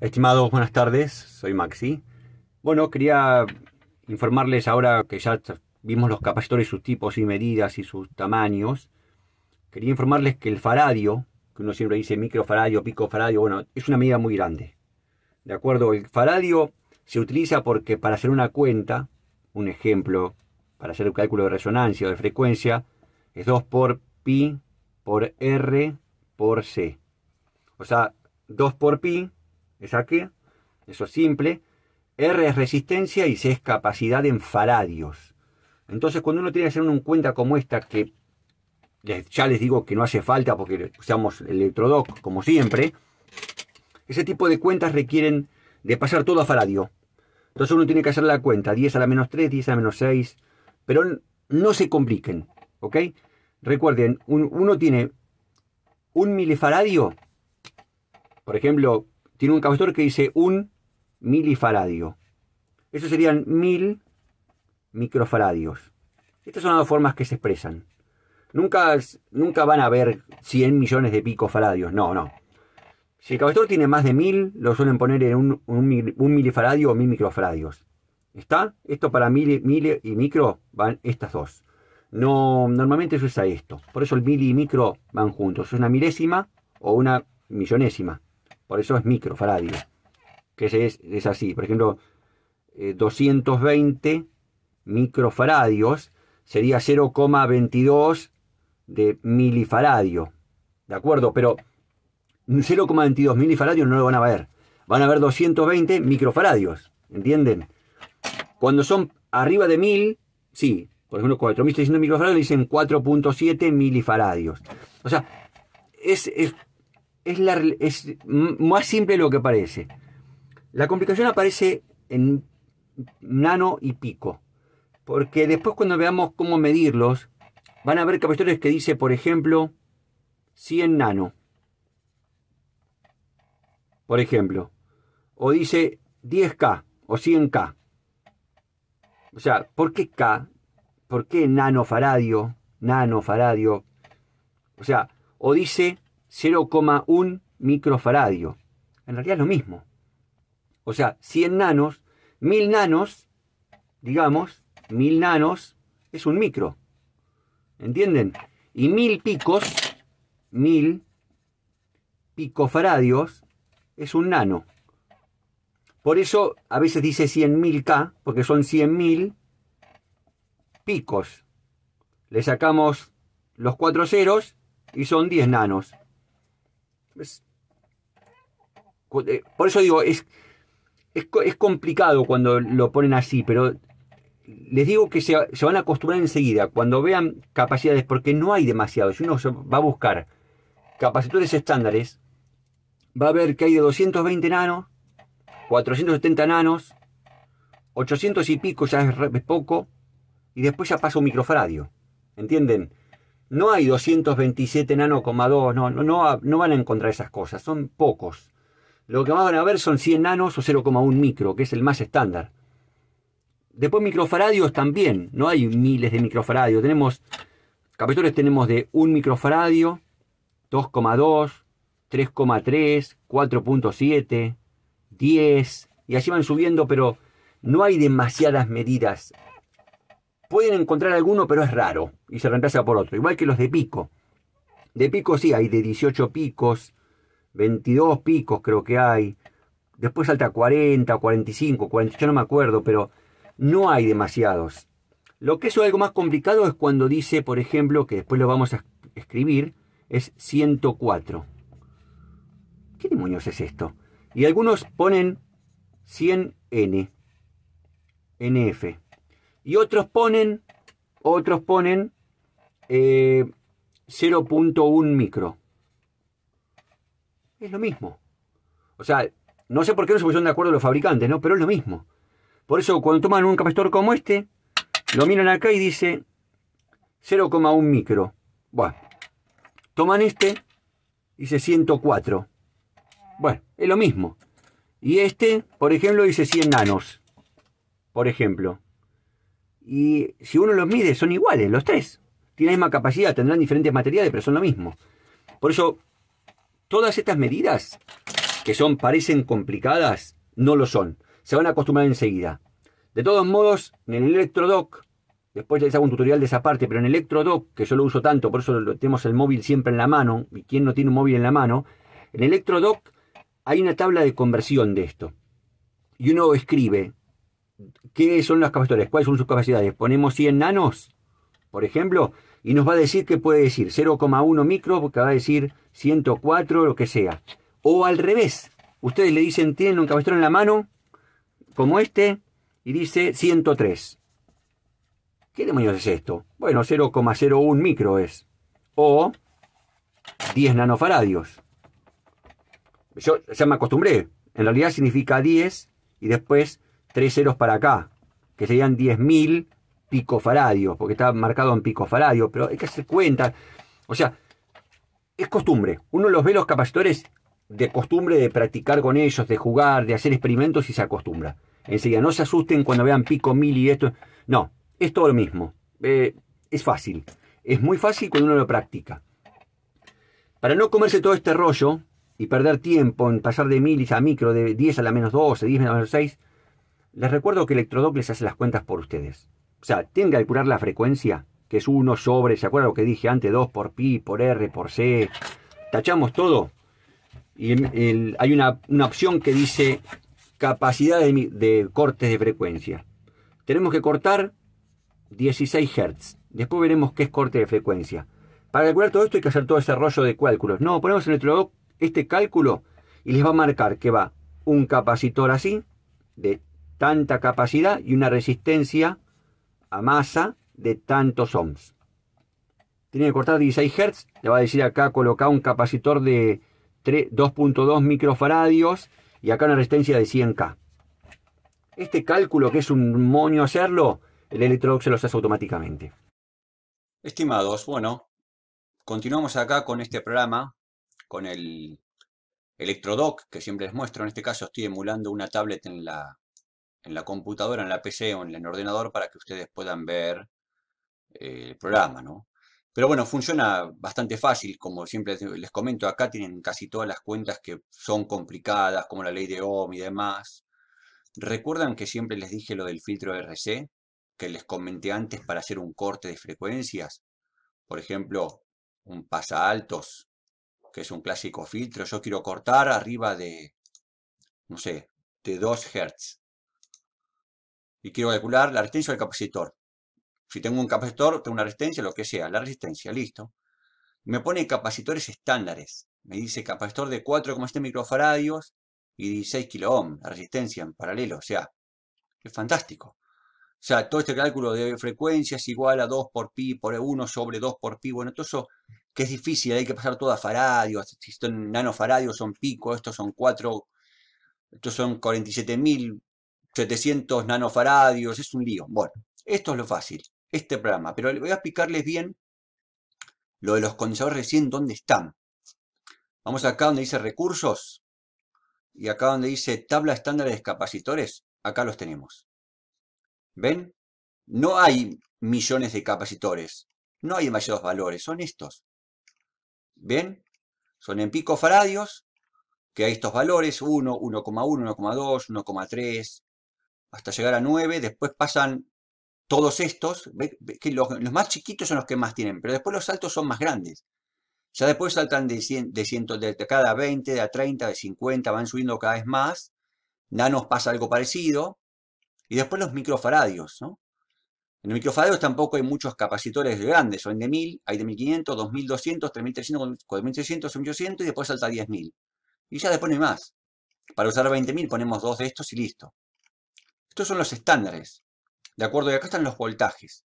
Estimados, buenas tardes, soy Maxi. Bueno, quería informarles ahora que ya vimos los capacitores, sus tipos y medidas y sus tamaños. Quería informarles que el faradio, que uno siempre dice microfaradio, picofaradio, bueno, es una medida muy grande. ¿De acuerdo? El faradio se utiliza porque para hacer una cuenta, un ejemplo, para hacer un cálculo de resonancia o de frecuencia, es 2 por pi por r por c. O sea, 2 por pi es aquí, eso es simple. R es resistencia y C es capacidad en faradios. Entonces, cuando uno tiene que hacer una cuenta como esta, que ya les digo que no hace falta porque usamos el electrodoc como siempre, ese tipo de cuentas requieren de pasar todo a faradio. Entonces uno tiene que hacer la cuenta, 10 a la menos 3, 10 a la menos 6, pero no se compliquen, ¿ok? Recuerden, uno tiene un milifaradio, por ejemplo, tiene un capacitor que dice un milifaradio. Esos serían mil microfaradios. Estas son las dos formas que se expresan. Nunca, nunca van a haber 100 millones de picofaradios, no, no. Si el capacitor tiene más de 1000, lo suelen poner en un, milifaradio o mil microfaradios. ¿Está? Esto para mil, y micro van estas dos. No, normalmente se usa esto. Por eso el mil y micro van juntos. Es una milésima o una millonésima. Por eso es microfaradio, que es, así. Por ejemplo, 220 eh, microfaradios sería 0,22 de milifaradio. ¿De acuerdo? Pero 0,22 milifaradios no lo van a ver. Van a ver 220 microfaradios. ¿Entienden? Cuando son arriba de 1000, sí. Por ejemplo, 4.600 microfaradios dicen 4.7 milifaradios. O sea, es es, más simple de lo que parece. La complicación aparece en nano y pico, porque después cuando veamos cómo medirlos, van a haber capacitores que dice, por ejemplo, 100 nano. Por ejemplo. O dice 10K o 100K. O sea, ¿por qué K? ¿Por qué nanofaradio? Nanofaradio. O sea, o dice 0,1 microfaradio. En realidad es lo mismo. O sea, 100 nanos, 1000 nanos, digamos, 1000 nanos es un micro. ¿Entienden? Y 1000 picos, 1000 picofaradios es un nano. Por eso a veces dice 100.000K, porque son 100.000 picos. Le sacamos los cuatro ceros y son 10 nanos. Eh, por eso digo, es, es, complicado cuando lo ponen así, pero les digo que se, van a acostumbrar enseguida, cuando vean capacidades, porque no hay demasiado. Si uno va a buscar capacitores estándares, va a ver que hay de 220 nanos, 470 nanos, 800 y pico ya es, poco, y después ya pasa un microfaradio. ¿Entienden? No hay 227 nano,2, no, no, no, no van a encontrar esas cosas, son pocos. Lo que más van a ver son 100 nanos o 0,1 micro, que es el más estándar. Después microfaradios también, no hay miles de microfaradios. Tenemos, capacitores tenemos de 1 microfaradio, 2,2, 3,3, 4,7, 10, y así van subiendo, pero no hay demasiadas medidas Pueden encontrar alguno, pero es raro y se reemplaza por otro, igual que los de pico. De pico sí, hay de 18 picos, 22 picos creo que hay. Después salta 40, 45, yo no me acuerdo, pero no hay demasiados. Lo que es algo más complicado es cuando dice, por ejemplo, que después lo vamos a escribir, es 104. ¿Qué demonios es esto? Y algunos ponen 100N, NF. Y otros ponen, otros ponen 0.1 eh, micro. Es lo mismo. O sea, no sé por qué no se pusieron de acuerdo los fabricantes, ¿no? Pero es lo mismo. Por eso cuando toman un capacitor como este, lo miran acá y dice 0,1 micro. Bueno, toman este, dice 104. Bueno, es lo mismo. Y este, por ejemplo, dice 100 nanos. Por ejemplo. Y si uno los mide, son iguales, los tres. Tienen la misma capacidad, tendrán diferentes materiales, pero son lo mismo. Por eso, todas estas medidas, que son, parecen complicadas, no lo son. Se van a acostumbrar enseguida. De todos modos, en el ElectroDoc, después les hago un tutorial de esa parte, pero en el ElectroDoc, que yo lo uso tanto, por eso tenemos el móvil siempre en la mano, y quien no tiene un móvil en la mano, en el ElectroDoc hay una tabla de conversión de esto. Y uno escribe qué son los capacitores, cuáles son sus capacidades. Ponemos 100 nanos, por ejemplo, y nos va a decir que puede decir 0,1 micro, porque va a decir 104, lo que sea. O al revés, ustedes le dicen, tienen un capacitor en la mano, como este, y dice 103. ¿Qué demonios es esto? Bueno, 0,01 micro es. O 10 nanofaradios. Yo ya me acostumbré. En realidad significa 10 y después tres ceros para acá, que serían 10.000 picofaradios, porque está marcado en picofaradios, pero hay que hacer cuenta. O sea, es costumbre. Uno los ve los capacitores de costumbre de practicar con ellos, de jugar, de hacer experimentos y se acostumbra. Enseguida, no se asusten cuando vean pico mil y esto. No, es todo lo mismo. Eh, es fácil. Es muy fácil cuando uno lo practica. Para no comerse todo este rollo y perder tiempo en pasar de mil a micro, de 10 a la menos 12, 10 a la menos 6, les recuerdo que Electrodoc les hace las cuentas por ustedes. O sea, tienen que calcular la frecuencia, que es 1 sobre, ¿se acuerdan lo que dije antes? 2 por pi, por r, por c. Tachamos todo. Y hay una, opción que dice capacidad de, de cortes de frecuencia. Tenemos que cortar 16 Hz. Después veremos qué es corte de frecuencia. Para calcular todo esto hay que hacer todo ese rollo de cálculos. No, ponemos en electrodoc este cálculo y les va a marcar que va un capacitor así, de tanta capacidad y una resistencia a masa de tantos ohms. Tiene que cortar 16 Hz, le va a decir acá colocar un capacitor de 2.2 microfaradios y acá una resistencia de 100K. Este cálculo que es un moño hacerlo, el Electrodoc se los hace automáticamente. Estimados, bueno, continuamos acá con este programa, con el Electrodoc que siempre les muestro. En este caso estoy emulando una tablet en la en la computadora, en la PC o en el ordenador para que ustedes puedan ver eh, el programa, ¿no? Pero bueno, funciona bastante fácil, como siempre les comento, acá tienen casi todas las cuentas que son complicadas, como la ley de Ohm y demás. Recuerdan que siempre les dije lo del filtro RC, que les comenté antes para hacer un corte de frecuencias. Por ejemplo, un pasa altos, que es un clásico filtro. Yo quiero cortar arriba de, no sé, de 2 Hz y quiero calcular la resistencia del capacitor. Si tengo un capacitor, tengo una resistencia, lo que sea, la resistencia, listo. Me pone capacitores estándares. Me dice capacitor de 4,7 microfaradios y 16 kilo la resistencia en paralelo, o sea, es fantástico. O sea, todo este cálculo de frecuencias igual a 2 por pi por 1 e sobre 2 por pi, bueno, todo eso que es difícil, hay que pasar todo a faradios, si son nanofaradios, son pico, estos son 4, estos son 47.000 700 nanofaradios, es un lío. Bueno, esto es lo fácil, este programa, pero voy a explicarles bien lo de los condensadores recién, dónde están. Vamos acá donde dice recursos y acá donde dice tabla estándar de capacitores, acá los tenemos. ¿Ven? No hay millones de capacitores, no hay demasiados valores, son estos. ¿Ven? Son en picofaradios, que hay estos valores, 1, 1,1, 1,2, 1,3, hasta llegar a 9, después pasan todos estos, que los, más chiquitos son los que más tienen, pero después los saltos son más grandes. Ya después saltan de, de, de cada 20, de a 30, de 50, van subiendo cada vez más. Nanos pasa algo parecido. Y después los microfaradios, ¿no? En los microfaradios tampoco hay muchos capacitores grandes, son de 1000, hay de 1500, 2200, 3300, 4600, 800, y después salta a 10000. Y ya después no hay más. Para usar 20.000 ponemos dos de estos y listo. Estos son los estándares. ¿De acuerdo? Y acá están los voltajes.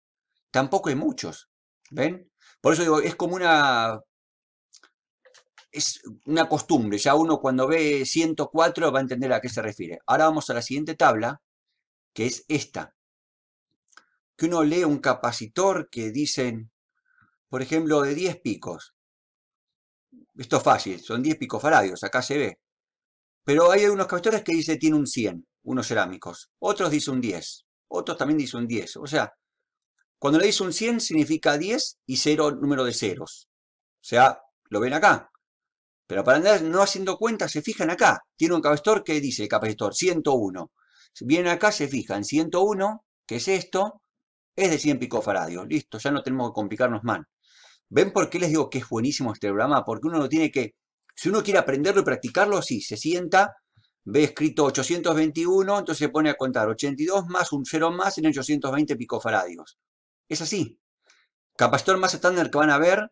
Tampoco hay muchos. ¿Ven? Por eso digo, es como una... Es una costumbre. Ya uno cuando ve 104 va a entender a qué se refiere. Ahora vamos a la siguiente tabla, que es esta. Que uno lee un capacitor que dicen, por ejemplo, de 10 picos. Esto es fácil, son 10 picos faradios, acá se ve. Pero hay algunos capacitores que dice tiene un 100 unos cerámicos. Otros dicen un 10. Otros también dice un 10. O sea, cuando le dice un 100 significa 10 y 0 número de ceros. O sea, lo ven acá. Pero para andar no haciendo cuenta, se fijan acá. Tiene un capacitor que dice el capacitor 101. Vienen acá, se fijan 101, que es esto, es de 100 picofaradios. Listo, ya no tenemos que complicarnos más. ¿Ven por qué les digo que es buenísimo este programa? Porque uno lo tiene que, si uno quiere aprenderlo y practicarlo, sí, se sienta, ve escrito 821, entonces se pone a contar 82 más un 0 más en 820 picofaradios. Es así. Capacitor más estándar que van a ver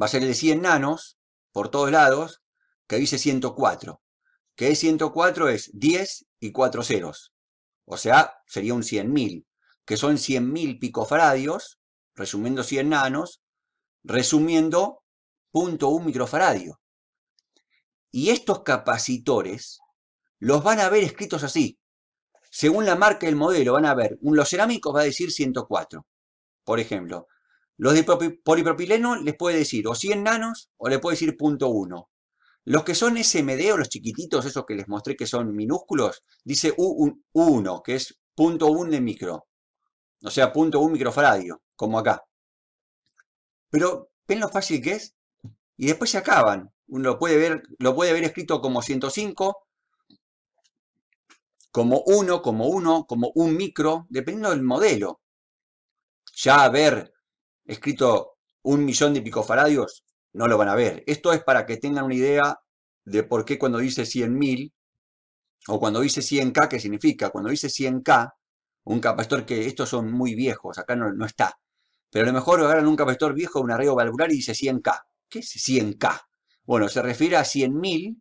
va a ser el de 100 nanos por todos lados, que dice 104. Que es 104 es 10 y 4 ceros. O sea, sería un 100.000, que son 100.000 picofaradios, resumiendo 100 nanos, resumiendo 0.1 microfaradio. Y estos capacitores los van a ver escritos así. Según la marca del modelo, van a ver, los cerámicos va a decir 104, por ejemplo. Los de polipropileno les puede decir o 100 nanos o le puede decir punto .1. Los que son SMD o los chiquititos, esos que les mostré que son minúsculos, dice U1, que es punto .1 de micro. O sea, punto .1 microfaradio, como acá. Pero, ¿ven lo fácil que es? Y después se acaban uno lo puede ver, lo puede escrito como 105, como 1, como 1, como un micro, dependiendo del modelo. Ya haber escrito un millón de picofaradios, no lo van a ver. Esto es para que tengan una idea de por qué cuando dice 100.000 o cuando dice 100K, ¿qué significa? Cuando dice 100K, un capacitor que estos son muy viejos, acá no, no está. Pero a lo mejor agarran un capacitor viejo, un arreo valvular y dice 100K. ¿Qué es 100K? Bueno, se refiere a 100.000,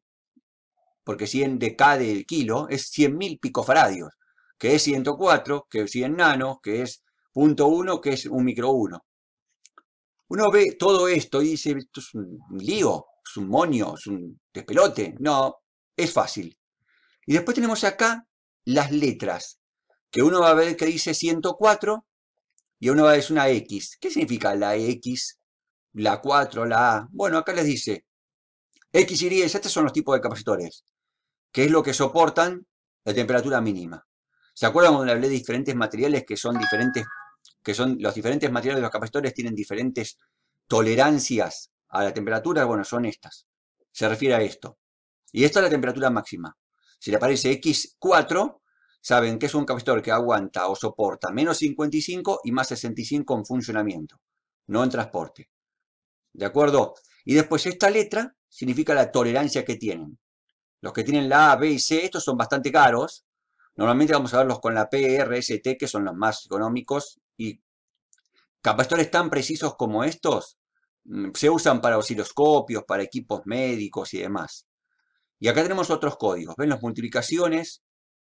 porque 100 de K de kilo es 100.000 picofaradios, que es 104, que es 100 nano, que es 0.1, que es un micro 1. Uno ve todo esto y dice, esto es un lío, es un moño, es un despelote. No, es fácil. Y después tenemos acá las letras, que uno va a ver que dice 104 y uno va a ver es una X. ¿Qué significa la X? La 4, la A. Bueno, acá les dice X, Y y estos son los tipos de capacitores, que es lo que soportan la temperatura mínima. ¿Se acuerdan cuando hablé de diferentes materiales que son diferentes, que son los diferentes materiales de los capacitores tienen diferentes tolerancias a la temperatura? Bueno, son estas. Se refiere a esto. Y esta es la temperatura máxima. Si le aparece X4, saben que es un capacitor que aguanta o soporta menos 55 y más 65 en funcionamiento, no en transporte. ¿De acuerdo? Y después esta letra significa la tolerancia que tienen. Los que tienen la A, B y C, estos son bastante caros. Normalmente vamos a verlos con la P, R, que son los más económicos. Y capacitores tan precisos como estos mm, se usan para osciloscopios, para equipos médicos y demás. Y acá tenemos otros códigos. ¿Ven las multiplicaciones?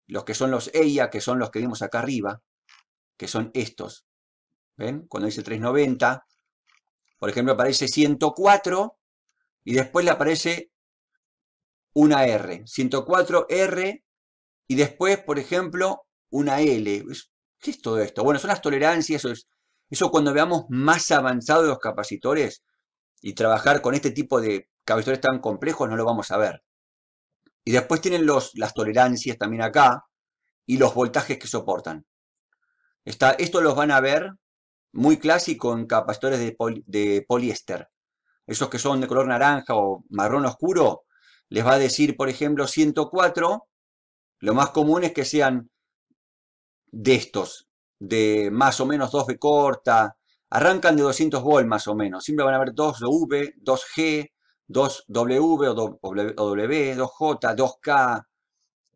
Los que son los EIA, que son los que vimos acá arriba, que son estos. ¿Ven? Cuando dice 390, por ejemplo, aparece 104 y después le aparece una R, 104R, y después, por ejemplo, una L. ¿Qué es todo esto? Bueno, son las tolerancias, eso, es, eso cuando veamos más avanzados los capacitores y trabajar con este tipo de capacitores tan complejos, no lo vamos a ver. Y después tienen los, las tolerancias también acá y los voltajes que soportan. Está, esto los van a ver muy clásico en capacitores de poliéster esos que son de color naranja o marrón oscuro, les va a decir, por ejemplo, 104, lo más común es que sean de estos, de más o menos 2 v corta, arrancan de 200 volt más o menos, siempre van a haber 2V, 2G, 2W o W, 2J, 2K,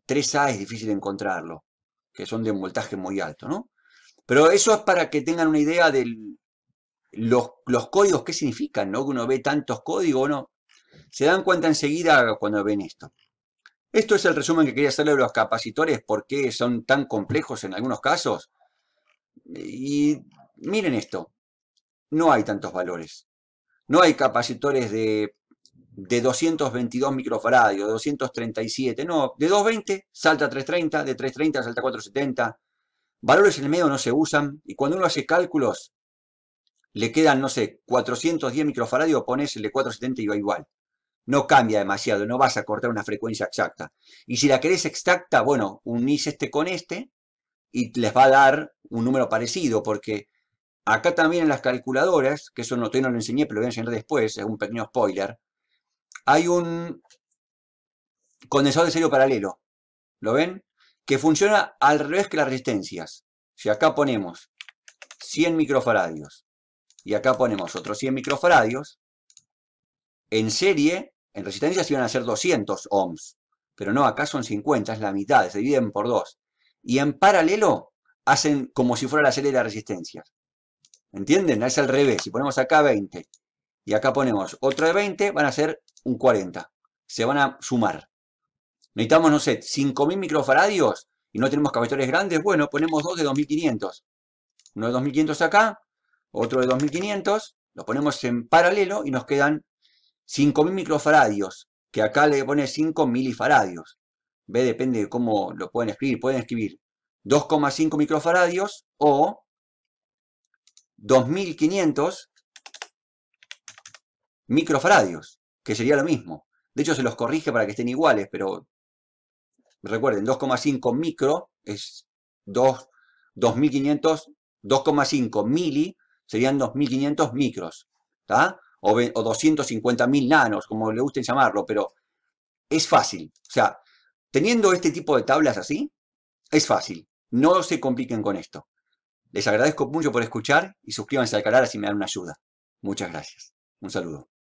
3A es difícil encontrarlo, que son de un voltaje muy alto, ¿no? Pero eso es para que tengan una idea del, los, códigos, ¿qué significan? ¿no? Que uno ve tantos códigos, ¿no? Se dan cuenta enseguida cuando ven esto. Esto es el resumen que quería hacerle de los capacitores, por qué son tan complejos en algunos casos. Y miren esto, no hay tantos valores. No hay capacitores de, 222 microfaradios, 237, no, de 220 salta 330, de 330 salta 470. Valores en el medio no se usan y cuando uno hace cálculos le quedan, no sé, 410 microfaradios, el de 470 y va igual. No cambia demasiado, no vas a cortar una frecuencia exacta. Y si la querés exacta, bueno, unís este con este y les va a dar un número parecido, porque acá también en las calculadoras, que eso no, te no lo enseñé, pero lo voy a enseñar después, es un pequeño spoiler, hay un condensador de serio paralelo, ¿lo ven? Que funciona al revés que las resistencias. Si acá ponemos 100 microfaradios y acá ponemos otros 100 microfaradios, en serie, en resistencia se iban a ser 200 ohms, pero no, acá son 50, es la mitad, se dividen por 2. Y en paralelo hacen como si fuera la serie de resistencias. ¿Entienden? Es al revés, si ponemos acá 20 y acá ponemos otro de 20, van a ser un 40. Se van a sumar. Necesitamos, no sé, 5.000 microfaradios y no tenemos capacitores grandes, bueno, ponemos dos de 2.500. Uno de 2.500 acá otro de 2500, lo ponemos en paralelo y nos quedan 5000 microfaradios, que acá le pone 5 milifaradios. ¿Ve? Depende de cómo lo pueden escribir. Pueden escribir 2,5 microfaradios o 2500 microfaradios, que sería lo mismo. De hecho, se los corrige para que estén iguales, pero recuerden, 2,5 micro es 2, 2500, 2,5 mili serían 2.500 micros, ¿tá? O, 250.000 nanos, como le gusten llamarlo, pero es fácil. O sea, teniendo este tipo de tablas así, es fácil. No se compliquen con esto. Les agradezco mucho por escuchar y suscríbanse al canal si me dan una ayuda. Muchas gracias. Un saludo.